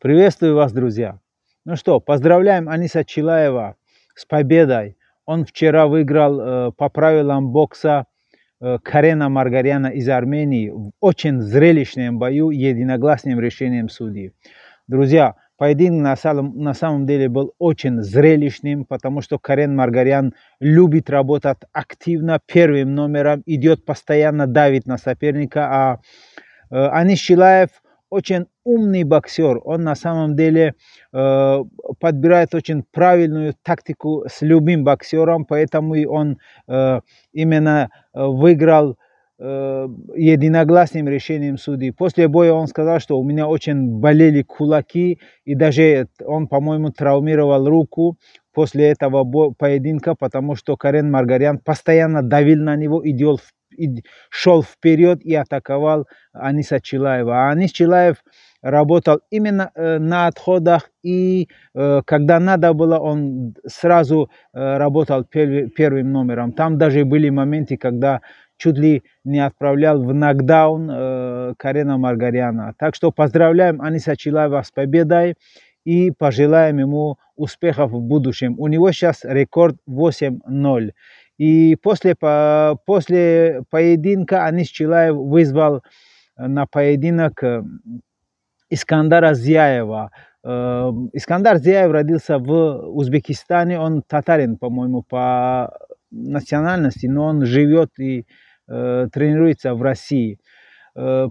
Приветствую вас, друзья! Ну что, поздравляем Аниса Чилаева с победой. Он вчера выиграл э, по правилам бокса э, Карена Маргаряна из Армении в очень зрелищном бою единогласным решением судьи. Друзья, поединок на самом, на самом деле был очень зрелищным, потому что Карен Маргарян любит работать активно, первым номером, идет постоянно, давит на соперника, а э, Анис Чилаев – очень умный боксер. Он на самом деле э, подбирает очень правильную тактику с любым боксером, поэтому и он э, именно э, выиграл э, единогласным решением судей. После боя он сказал, что у меня очень болели кулаки, и даже он, по-моему, травмировал руку после этого поединка, потому что Карен Маргарян постоянно давил на него и делал и шел вперед и атаковал Аниса Чилаева. А Анис Чилаев работал именно э, на отходах, и э, когда надо было, он сразу э, работал первым номером. Там даже были моменты, когда чуть ли не отправлял в нокдаун Карена Маргаряна. Так что поздравляем Аниса Чилаева с победой и пожелаем ему успехов в будущем. У него сейчас рекорд 8-0. И после, после поединка Анис Чилаев вызвал э, на поединок э, Искандара Зияева. Э, Искандар Зияев родился в Узбекистане, он татарин, по-моему, по национальности, но он живет и тренируется в России. А,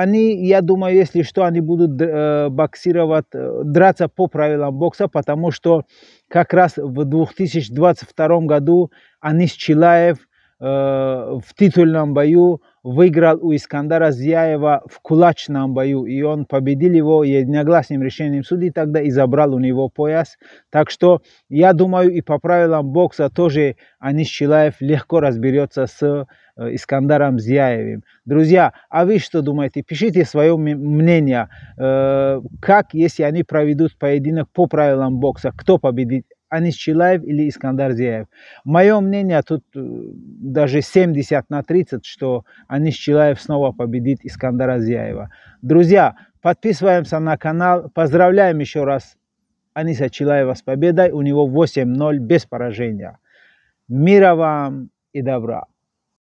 они, я думаю, если что, они будут э, боксировать, э, драться по правилам бокса, потому что как раз в 2022 году Анис Чилаев э, в титульном бою выиграл у Искандара Зияева в кулачном бою, и он победил его единогласным решением судей, тогда и забрал у него пояс. Так что, я думаю, и по правилам бокса тоже Анис Чилаев легко разберется с э, Искандаром Зияевым. Друзья, а вы что думаете? Пишите свое мнение, э, как, если они проведут поединок по правилам бокса, кто победит Анис Чилаев или Искандар Зияев. Мое мнение, тут э, даже 70 на 30, что Анис Чилаев снова победит Искандара Зияева. Друзья, подписываемся на канал. Поздравляем еще раз Аниса Чилаева с победой. У него 8-0 без поражения. Мира вам и добра!